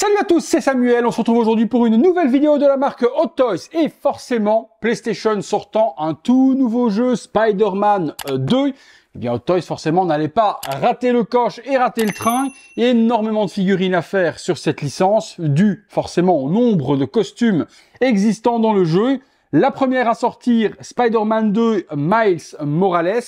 Salut à tous, c'est Samuel. On se retrouve aujourd'hui pour une nouvelle vidéo de la marque Hot Toys. Et forcément, PlayStation sortant un tout nouveau jeu, Spider-Man 2. Euh, eh bien, Hot Toys, forcément, n'allait pas rater le coche et rater le train. énormément de figurines à faire sur cette licence, dû forcément au nombre de costumes existants dans le jeu. La première à sortir, Spider-Man 2 Miles Morales,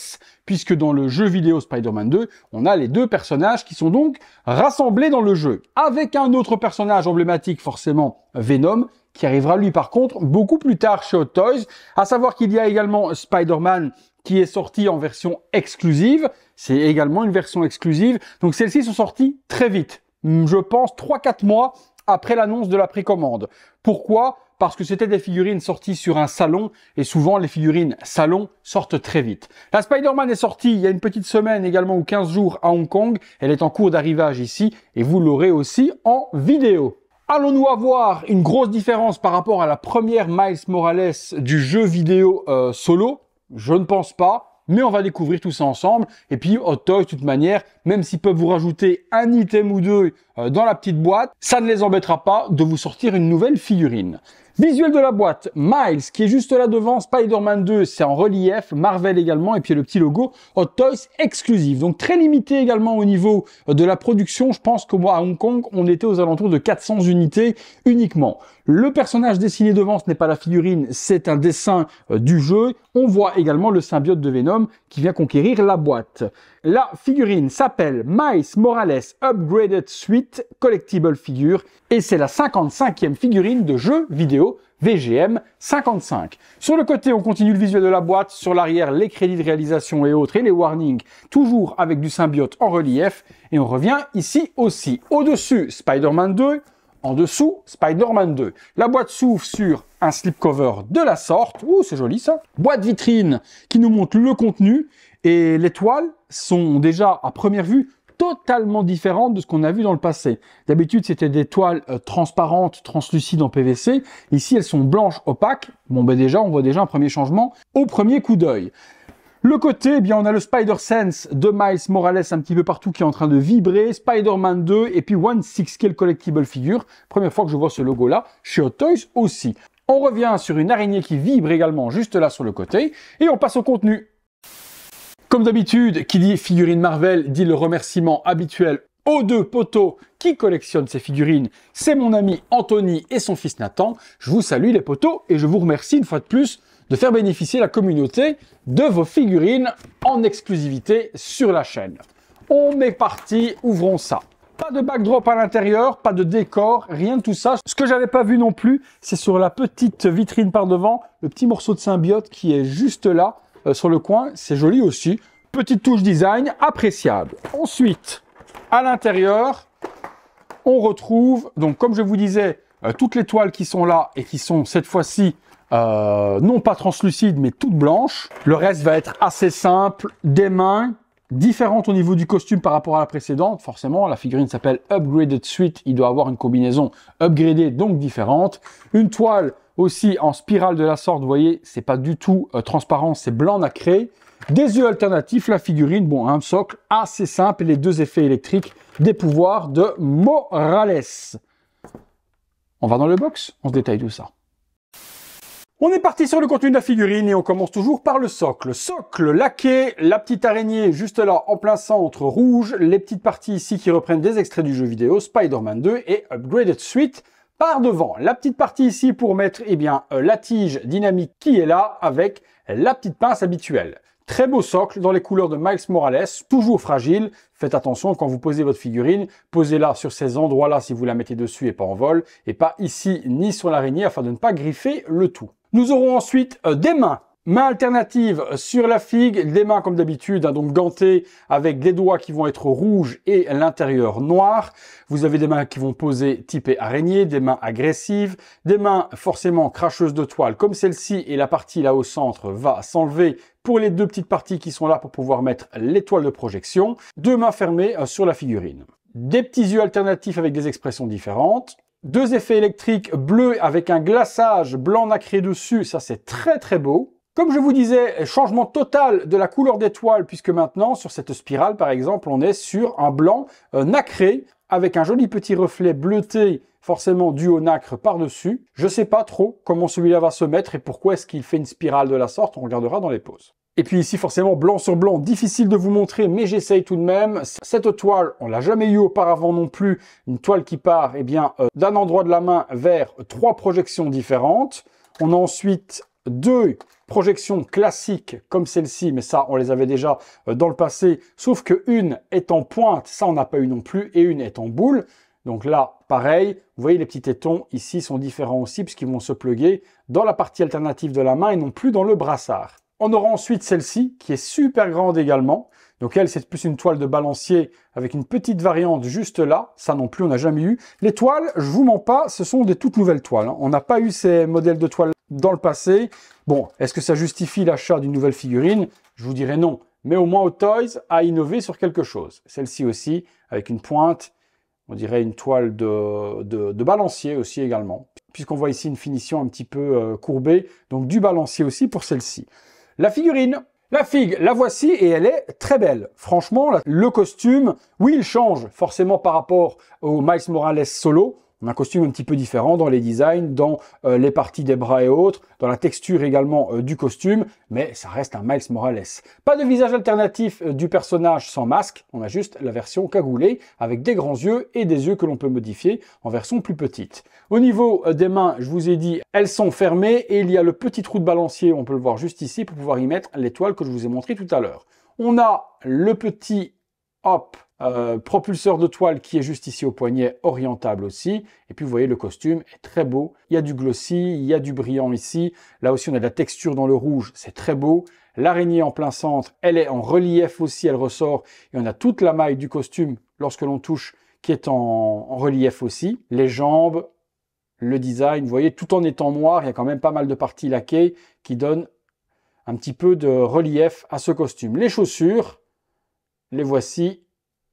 puisque dans le jeu vidéo Spider-Man 2, on a les deux personnages qui sont donc rassemblés dans le jeu, avec un autre personnage emblématique forcément, Venom, qui arrivera lui par contre beaucoup plus tard chez Hot Toys, à savoir qu'il y a également Spider-Man qui est sorti en version exclusive, c'est également une version exclusive, donc celles-ci sont sorties très vite, je pense 3-4 mois après l'annonce de la précommande. Pourquoi Parce que c'était des figurines sorties sur un salon et souvent les figurines salon sortent très vite. La Spider-Man est sortie il y a une petite semaine également ou 15 jours à Hong Kong. Elle est en cours d'arrivage ici et vous l'aurez aussi en vidéo. Allons-nous avoir une grosse différence par rapport à la première Miles Morales du jeu vidéo euh, solo Je ne pense pas mais on va découvrir tout ça ensemble. Et puis Hot Toys, de toute manière, même s'ils peuvent vous rajouter un item ou deux euh, dans la petite boîte, ça ne les embêtera pas de vous sortir une nouvelle figurine. Visuel de la boîte, Miles, qui est juste là devant, Spider-Man 2, c'est en relief, Marvel également, et puis le petit logo Hot Toys exclusif. Donc très limité également au niveau de la production. Je pense qu'au moi à Hong Kong, on était aux alentours de 400 unités uniquement. Le personnage dessiné devant, ce n'est pas la figurine, c'est un dessin euh, du jeu. On voit également le symbiote de Venom qui vient conquérir la boîte. La figurine s'appelle Miles Morales Upgraded Suite Collectible Figure et c'est la 55e figurine de jeu vidéo VGM 55. Sur le côté, on continue le visuel de la boîte, sur l'arrière, les crédits de réalisation et autres, et les warnings, toujours avec du symbiote en relief, et on revient ici aussi. Au-dessus, Spider-Man 2, en dessous, Spider-Man 2. La boîte s'ouvre sur un slipcover de la sorte. Ouh, c'est joli ça. Boîte vitrine qui nous montre le contenu et les toiles sont déjà à première vue totalement différente de ce qu'on a vu dans le passé. D'habitude, c'était des toiles euh, transparentes, translucides en PVC. Ici, elles sont blanches, opaques. Bon, ben déjà, on voit déjà un premier changement au premier coup d'œil. Le côté, eh bien, on a le Spider Sense de Miles Morales un petit peu partout qui est en train de vibrer, Spider-Man 2 et puis One Six qui collectible figure. Première fois que je vois ce logo-là chez Hot Toys aussi. On revient sur une araignée qui vibre également juste là sur le côté et on passe au contenu comme d'habitude, qui dit figurine Marvel dit le remerciement habituel aux deux poteaux qui collectionnent ces figurines. C'est mon ami Anthony et son fils Nathan. Je vous salue les poteaux et je vous remercie une fois de plus de faire bénéficier la communauté de vos figurines en exclusivité sur la chaîne. On est parti, ouvrons ça. Pas de backdrop à l'intérieur, pas de décor, rien de tout ça. Ce que j'avais pas vu non plus, c'est sur la petite vitrine par devant, le petit morceau de symbiote qui est juste là. Euh, sur le coin. C'est joli aussi. Petite touche design appréciable. Ensuite, à l'intérieur, on retrouve, donc comme je vous disais, euh, toutes les toiles qui sont là et qui sont cette fois-ci euh, non pas translucides mais toutes blanches. Le reste va être assez simple, des mains différentes au niveau du costume par rapport à la précédente. Forcément, la figurine s'appelle Upgraded Suite, il doit avoir une combinaison upgradée donc différente. Une toile aussi en spirale de la sorte, vous voyez, c'est pas du tout euh, transparent, c'est blanc nacré. Des yeux alternatifs, la figurine, bon, un socle assez simple et les deux effets électriques des pouvoirs de Morales. On va dans le box, on se détaille tout ça. On est parti sur le contenu de la figurine et on commence toujours par le socle. Socle laqué, la petite araignée juste là en plein centre rouge, les petites parties ici qui reprennent des extraits du jeu vidéo Spider-Man 2 et Upgraded Suite par devant. La petite partie ici pour mettre eh bien, euh, la tige dynamique qui est là avec la petite pince habituelle. Très beau socle dans les couleurs de Miles Morales, toujours fragile. Faites attention quand vous posez votre figurine, posez-la sur ces endroits-là si vous la mettez dessus et pas en vol, et pas ici ni sur l'araignée afin de ne pas griffer le tout. Nous aurons ensuite euh, des mains Main alternative sur la figue, des mains comme d'habitude, hein, donc gantées avec des doigts qui vont être rouges et l'intérieur noir. Vous avez des mains qui vont poser typées araignée, des mains agressives, des mains forcément cracheuses de toile comme celle-ci et la partie là au centre va s'enlever pour les deux petites parties qui sont là pour pouvoir mettre l'étoile de projection. Deux mains fermées euh, sur la figurine. Des petits yeux alternatifs avec des expressions différentes. Deux effets électriques bleus avec un glaçage blanc nacré dessus, ça c'est très très beau. Comme je vous disais, changement total de la couleur des toiles, puisque maintenant, sur cette spirale, par exemple, on est sur un blanc euh, nacré, avec un joli petit reflet bleuté, forcément dû au nacre par-dessus. Je ne sais pas trop comment celui-là va se mettre et pourquoi est-ce qu'il fait une spirale de la sorte, on regardera dans les pauses. Et puis ici, forcément, blanc sur blanc, difficile de vous montrer, mais j'essaye tout de même. Cette toile, on l'a jamais eu auparavant non plus. Une toile qui part, eh bien, euh, d'un endroit de la main vers trois projections différentes. On a ensuite deux projections classiques comme celle-ci, mais ça, on les avait déjà euh, dans le passé, sauf que une est en pointe, ça, on n'a pas eu non plus, et une est en boule. Donc là, pareil, vous voyez les petits tétons ici sont différents aussi puisqu'ils vont se pluguer dans la partie alternative de la main et non plus dans le brassard. On aura ensuite celle-ci qui est super grande également. Donc elle, c'est plus une toile de balancier avec une petite variante juste là. Ça non plus, on n'a jamais eu. Les toiles, je vous mens pas, ce sont des toutes nouvelles toiles. Hein. On n'a pas eu ces modèles de toiles dans le passé. Bon, est-ce que ça justifie l'achat d'une nouvelle figurine Je vous dirais non. Mais au moins, Toys a innové sur quelque chose. Celle-ci aussi, avec une pointe, on dirait une toile de, balancier aussi également, puisqu'on voit ici une finition un petit peu euh, courbée, donc du balancier aussi pour celle-ci. La figurine, la figue, la voici et elle est très belle. Franchement, le costume, oui, il change forcément par rapport au Miles Morales solo, on a un costume un petit peu différent dans les designs, dans euh, les parties des bras et autres, dans la texture également euh, du costume, mais ça reste un Miles Morales. Pas de visage alternatif euh, du personnage sans masque, on a juste la version cagoulée avec des grands yeux et des yeux que l'on peut modifier en version plus petite. Au niveau des mains, je vous ai dit, elles sont fermées et il y a le petit trou de balancier, on peut le voir juste ici, pour pouvoir y mettre l'étoile que je vous ai montré tout à l'heure. On a le petit hop euh, propulseur de toile qui est juste ici au poignet, orientable aussi. Et puis vous voyez, le costume est très beau. Il y a du glossy, il y a du brillant ici. Là aussi, on a de la texture dans le rouge, c'est très beau. L'araignée en plein centre, elle est en relief aussi, elle ressort. Et on a toute la maille du costume, lorsque l'on touche, qui est en, en relief aussi. Les jambes, le design, vous voyez, tout en étant noir, il y a quand même pas mal de parties laquées qui donnent un petit peu de relief à ce costume. Les chaussures, les voici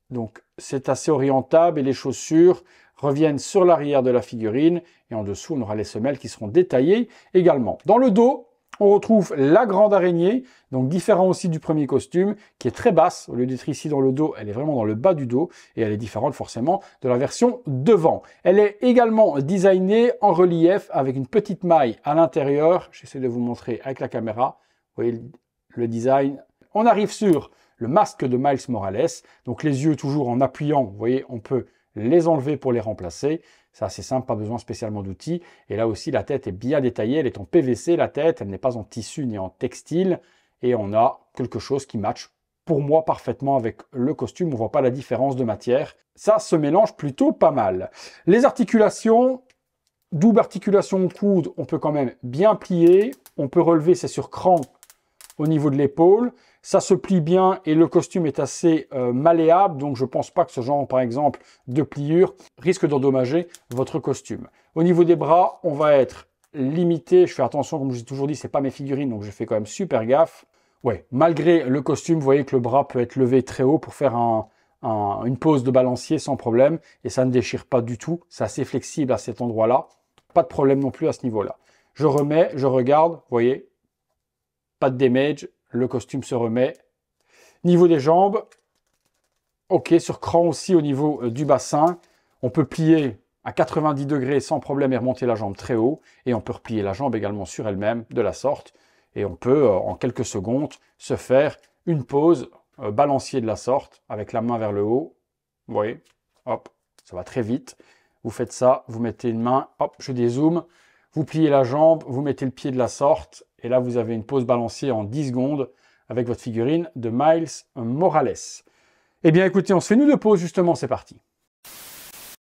donc c'est assez orientable et les chaussures reviennent sur l'arrière de la figurine et en dessous on aura les semelles qui seront détaillées également. Dans le dos, on retrouve la grande araignée, donc différent aussi du premier costume, qui est très basse. Au lieu d'être ici dans le dos, elle est vraiment dans le bas du dos et elle est différente forcément de la version devant. Elle est également designée en relief avec une petite maille à l'intérieur. J'essaie de vous montrer avec la caméra. Vous voyez le design. On arrive sur le masque de Miles Morales. Donc les yeux toujours en appuyant, vous voyez, on peut les enlever pour les remplacer. C'est assez simple, pas besoin spécialement d'outils. Et là aussi, la tête est bien détaillée, elle est en PVC, la tête, elle n'est pas en tissu ni en textile. Et on a quelque chose qui matche pour moi parfaitement avec le costume, on ne voit pas la différence de matière. Ça se mélange plutôt pas mal. Les articulations, double articulation coude, on peut quand même bien plier, on peut relever, c'est sur cran au niveau de l'épaule ça se plie bien et le costume est assez euh, malléable, donc je ne pense pas que ce genre, par exemple, de pliure risque d'endommager votre costume. Au niveau des bras, on va être limité. Je fais attention, comme je vous ai toujours dit, c'est pas mes figurines, donc je fais quand même super gaffe. Ouais, malgré le costume, vous voyez que le bras peut être levé très haut pour faire une pose de balancier sans problème, et ça ne déchire pas du tout. C'est assez flexible à cet endroit-là. Pas de problème non plus à ce niveau-là. Je remets, je regarde, vous voyez, pas de damage, le costume se remet. Niveau des jambes, ok, sur cran aussi au niveau euh, du bassin, on peut plier à 90 degrés sans problème et remonter la jambe très haut, et on peut replier la jambe également sur elle-même de la sorte, et on peut euh, en quelques secondes se faire une pause euh, balancier de la sorte, avec la main vers le haut, vous voyez, hop, ça va très vite, vous faites ça, vous mettez une main, hop, je dézoome, vous pliez la jambe, vous mettez le pied de la sorte, et là, vous avez une pause balancier en 10 secondes avec votre figurine de Miles Morales. Eh bien, écoutez, on se fait nous pause justement, c'est parti.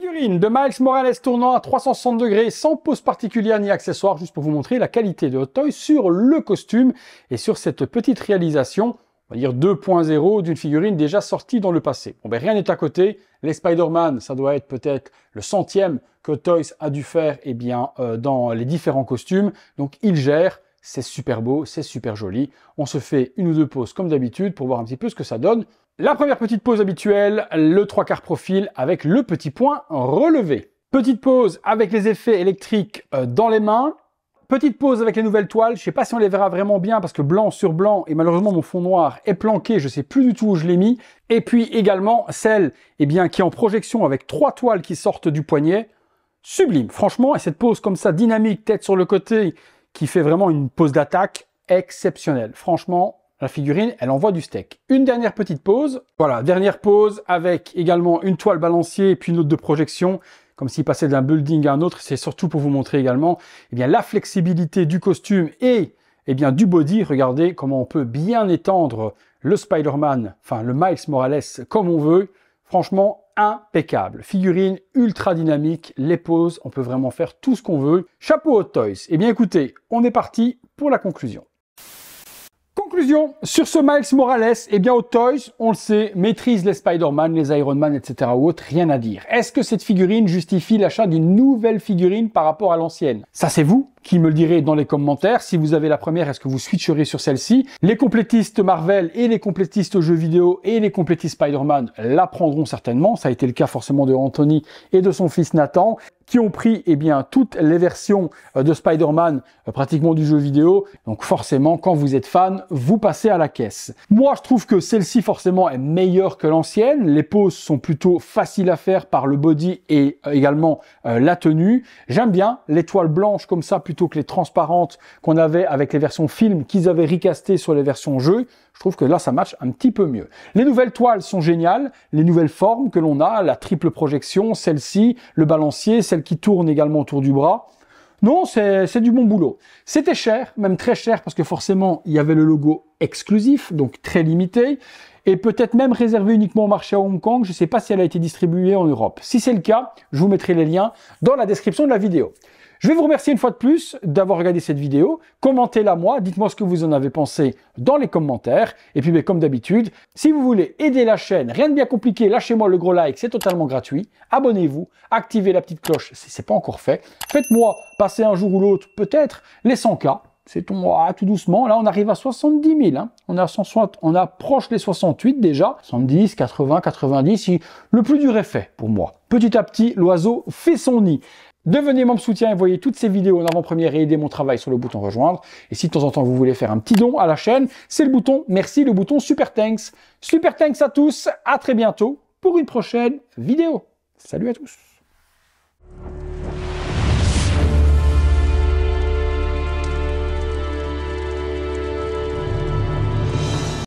Figurine de Miles Morales tournant à 360 degrés, sans pose particulière ni accessoire, juste pour vous montrer la qualité de Hot Toys sur le costume et sur cette petite réalisation on va dire 2.0 d'une figurine déjà sortie dans le passé. Bon ben rien n'est à côté. Les Spider-Man, ça doit être peut-être le centième que Toys a dû faire eh bien, euh, dans les différents costumes. Donc il gère c'est super beau, c'est super joli. On se fait une ou deux pauses comme d'habitude pour voir un petit peu ce que ça donne. La première petite pause habituelle, le trois quarts profil avec le petit point relevé. Petite pause avec les effets électriques euh, dans les mains. Petite pause avec les nouvelles toiles. Je ne sais pas si on les verra vraiment bien parce que blanc sur blanc et malheureusement mon fond noir est planqué. Je sais plus du tout où je l'ai mis. Et puis également celle eh bien, qui est en projection avec trois toiles qui sortent du poignet. Sublime, franchement. Et cette pose comme ça, dynamique, tête sur le côté, qui fait vraiment une pose d'attaque exceptionnelle. Franchement, la figurine, elle envoie du steak. Une dernière petite pause. Voilà, dernière pause avec également une toile balancier et puis une autre de projection. Comme s'il passait d'un building à un autre, c'est surtout pour vous montrer également eh bien, la flexibilité du costume et eh bien, du body. Regardez comment on peut bien étendre le Spider-Man, enfin le Miles Morales comme on veut. Franchement, impeccable. Figurine ultra dynamique, les poses, on peut vraiment faire tout ce qu'on veut. Chapeau aux Toys. Eh bien écoutez, on est parti pour la conclusion. Conclusion, sur ce Miles Morales, eh bien, au Toys, on le sait, maîtrise les Spider-Man, les Iron Man, etc. ou autre, rien à dire. Est-ce que cette figurine justifie l'achat d'une nouvelle figurine par rapport à l'ancienne Ça, c'est vous qui me le dirait dans les commentaires. Si vous avez la première, est-ce que vous switcherez sur celle-ci Les complétistes Marvel et les complétistes jeux vidéo et les complétistes Spider-Man la prendront certainement. Ça a été le cas forcément de Anthony et de son fils Nathan qui ont pris eh bien toutes les versions euh, de Spider-Man euh, pratiquement du jeu vidéo. Donc forcément, quand vous êtes fan, vous passez à la caisse. Moi, je trouve que celle-ci forcément est meilleure que l'ancienne. Les poses sont plutôt faciles à faire par le body et euh, également la tenue. J'aime bien l'étoile blanche comme ça plutôt plutôt que les transparentes qu'on avait avec les versions film qu'ils avaient recastées sur les versions jeu, je trouve que là ça marche un petit peu mieux. Les nouvelles toiles sont géniales, les nouvelles formes que l'on a, la triple projection, celle-ci, le balancier, celle qui tourne également autour du bras. Non, c'est du bon boulot. C'était cher, même très cher, parce que forcément, il y avait le logo exclusif, donc très limité, et peut-être même réservé uniquement au marché à Hong Kong. Je ne sais pas si elle a été distribuée en Europe. Si c'est le cas, je vous mettrai les liens dans la description de la vidéo. Je vais vous remercier une fois de plus d'avoir regardé cette vidéo. Commentez-la moi, dites-moi ce que vous en avez pensé dans les commentaires. Et puis, ben, comme d'habitude, si vous voulez aider la chaîne, rien de bien compliqué, lâchez-moi le gros like, c'est totalement gratuit. Abonnez-vous, activez la petite cloche si c'est pas encore fait. Faites-moi passer un jour ou l'autre, peut-être, les 100K. C'est ah, tout doucement. Là, on arrive à 70 000. Hein. On, a on approche les 68 déjà. 70, 80, 90. Le plus dur est fait pour moi. Petit à petit, l'oiseau fait son nid. Devenez membre soutien et voyez toutes ces vidéos en avant-première et aidez mon travail sur le bouton rejoindre. Et si de temps en temps vous voulez faire un petit don à la chaîne, c'est le bouton merci, le bouton super thanks. Super thanks à tous, à très bientôt pour une prochaine vidéo. Salut à tous.